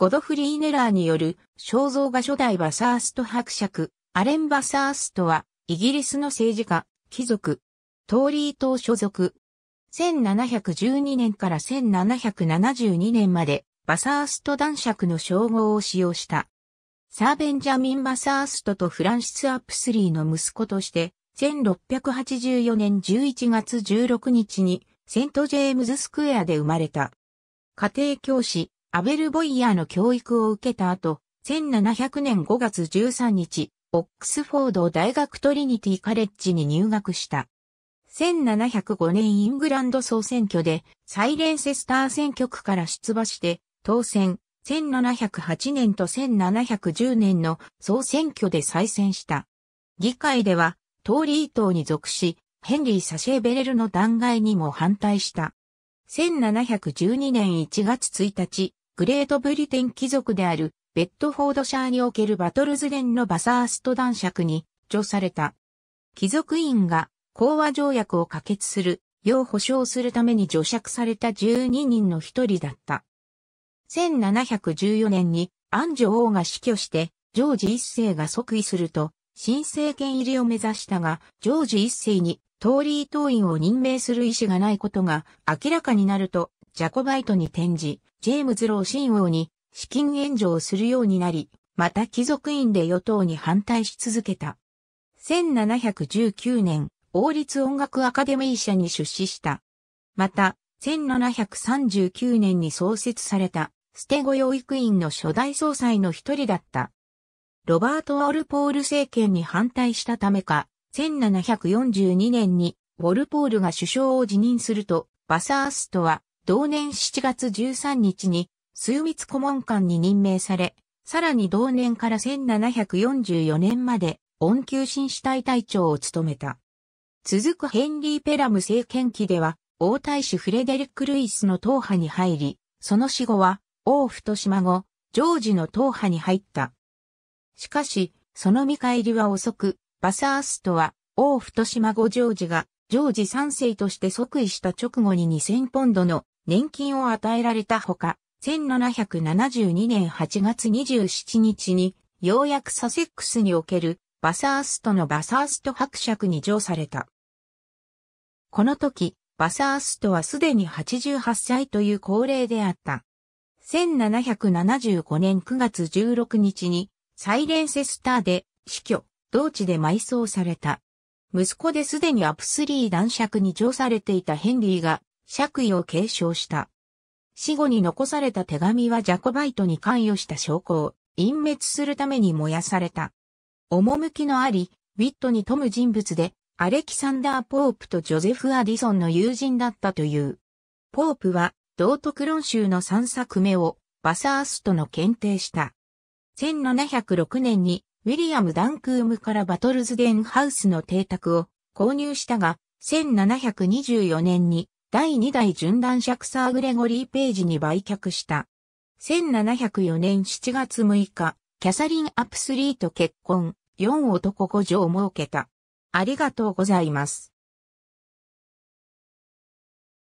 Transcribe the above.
ゴドフリー・ネラーによる肖像画初代バサースト伯爵、アレン・バサーストは、イギリスの政治家、貴族、トーリー党所属。1712年から1772年まで、バサースト男爵の称号を使用した。サーベンジャミン・バサーストとフランシス・アップスリーの息子として、1684年11月16日に、セント・ジェームズ・スクエアで生まれた。家庭教師、アベル・ボイヤーの教育を受けた後、1700年5月13日、オックスフォード大学トリニティカレッジに入学した。1705年イングランド総選挙でサイレンセスター選挙区から出馬して当選1708年と1710年の総選挙で再選した。議会ではトーリー党に属しヘンリー・サシェベレルの弾劾にも反対した。1712年1月1日、グレートブリテン貴族であるベッドフォードシャーにおけるバトルズデンのバサースト男爵に除された。貴族院が講和条約を可決する、要保障するために除爵された12人の一人だった。1714年に安女王が死去して、ジョージ一世が即位すると、新政権入りを目指したが、ジョージ一世にトーリー党員を任命する意思がないことが明らかになると、ジャコバイトに転じ、ジェームズ・ロー親王に資金援助をするようになり、また貴族院で与党に反対し続けた。1719年、王立音楽アカデミー社に出資した。また、1739年に創設された、ステゴ養育院の初代総裁の一人だった。ロバート・ウォルポール政権に反対したためか、1742年にウォルポールが首相を辞任すると、バサーストは同年7月13日に、枢密顧問官に任命され、さらに同年から1744年まで、恩給新死体隊長を務めた。続くヘンリー・ペラム政権期では、王太子フレデリック・ルイスの党派に入り、その死後は、王太島後、ジョージの党派に入った。しかし、その見返りは遅く、バサーストは、王太島後ジョージが、ジョージ3世として即位した直後に2000ポンドの年金を与えられたほか、1772年8月27日に、ようやくサセックスにおけるバサーストのバサースト伯爵に上された。この時、バサーストはすでに88歳という高齢であった。1775年9月16日に、サイレンセスターで死去、同地で埋葬された。息子ですでにアプスリー男爵に上されていたヘンリーが爵位を継承した。死後に残された手紙はジャコバイトに関与した証拠を隠滅するために燃やされた。趣のあり、ウィットに富む人物で、アレキサンダー・ポープとジョゼフ・アディソンの友人だったという。ポープは、道徳論集の3作目をバサーストの検定した。1706年にウィリアム・ダンクームからバトルズデンハウスの邸宅を購入したが、1724年に第2代準男尺サー・グレゴリー・ページに売却した。1704年7月6日、キャサリン・アプスリーと結婚、4男5女を設けた。ありがとうございます。